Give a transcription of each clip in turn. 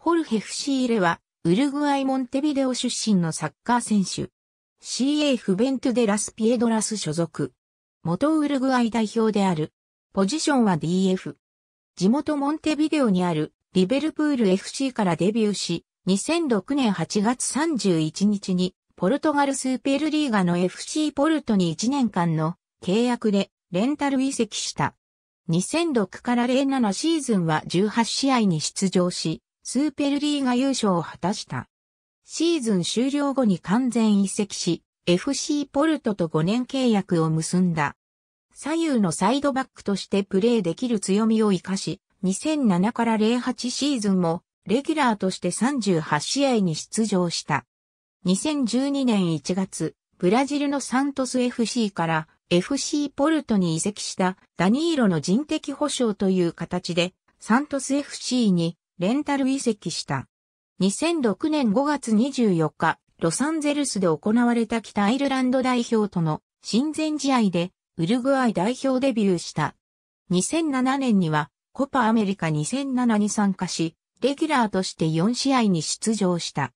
ホルヘフシーレは、ウルグアイ・モンテビデオ出身のサッカー選手。CA フベントデラス・ピエドラス所属。元ウルグアイ代表である。ポジションは DF。地元モンテビデオにあるリベルプール FC からデビューし、2006年8月31日にポルトガルスーペルリーガの FC ポルトに1年間の契約でレンタル移籍した。2006から07シーズンは18試合に出場し、スーペルリーが優勝を果たした。シーズン終了後に完全移籍し、FC ポルトと5年契約を結んだ。左右のサイドバックとしてプレーできる強みを活かし、2007から08シーズンもレギュラーとして38試合に出場した。2012年1月、ブラジルのサントス FC から FC ポルトに移籍したダニーロの人的保障という形でサントス FC にレンタル移籍した。2006年5月24日、ロサンゼルスで行われた北アイルランド代表との親善試合でウルグアイ代表デビューした。2007年にはコパアメリカ2007に参加し、レギュラーとして4試合に出場した。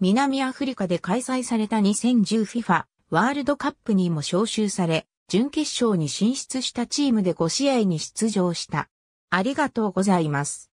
南アフリカで開催された 2010FIFA ワールドカップにも招集され、準決勝に進出したチームで5試合に出場した。ありがとうございます。